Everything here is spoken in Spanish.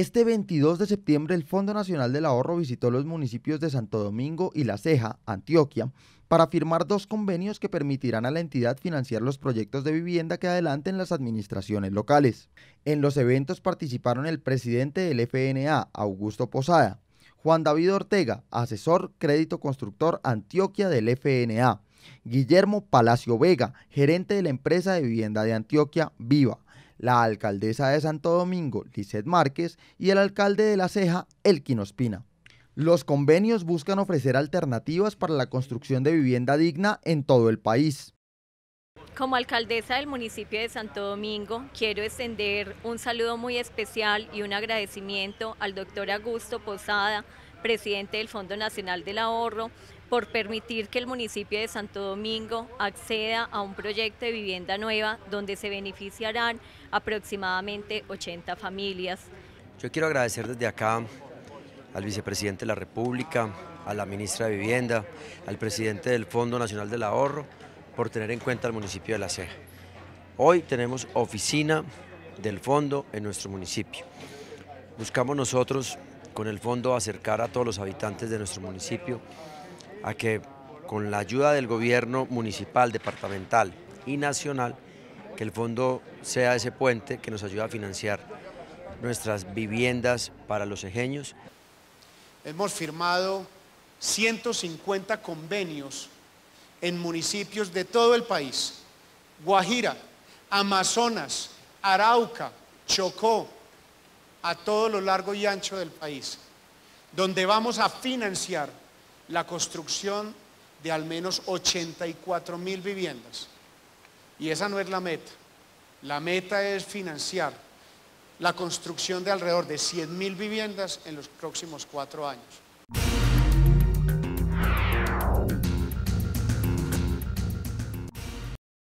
Este 22 de septiembre el Fondo Nacional del Ahorro visitó los municipios de Santo Domingo y La Ceja, Antioquia, para firmar dos convenios que permitirán a la entidad financiar los proyectos de vivienda que adelanten las administraciones locales. En los eventos participaron el presidente del FNA, Augusto Posada, Juan David Ortega, asesor crédito constructor Antioquia del FNA, Guillermo Palacio Vega, gerente de la empresa de vivienda de Antioquia, Viva, la alcaldesa de Santo Domingo, Lizeth Márquez, y el alcalde de La Ceja, Elkin Ospina. Los convenios buscan ofrecer alternativas para la construcción de vivienda digna en todo el país. Como alcaldesa del municipio de Santo Domingo, quiero extender un saludo muy especial y un agradecimiento al doctor Augusto Posada, presidente del Fondo Nacional del Ahorro, por permitir que el municipio de Santo Domingo acceda a un proyecto de vivienda nueva donde se beneficiarán aproximadamente 80 familias. Yo quiero agradecer desde acá al vicepresidente de la República, a la ministra de Vivienda, al presidente del Fondo Nacional del Ahorro por tener en cuenta al municipio de La Ceja. Hoy tenemos oficina del fondo en nuestro municipio. Buscamos nosotros con el fondo acercar a todos los habitantes de nuestro municipio a que con la ayuda del gobierno municipal, departamental y nacional, que el fondo sea ese puente que nos ayuda a financiar nuestras viviendas para los ejeños. Hemos firmado 150 convenios en municipios de todo el país, Guajira, Amazonas, Arauca, Chocó, a todo lo largo y ancho del país, donde vamos a financiar la construcción de al menos 84 mil viviendas. Y esa no es la meta. La meta es financiar la construcción de alrededor de 100 mil viviendas en los próximos cuatro años.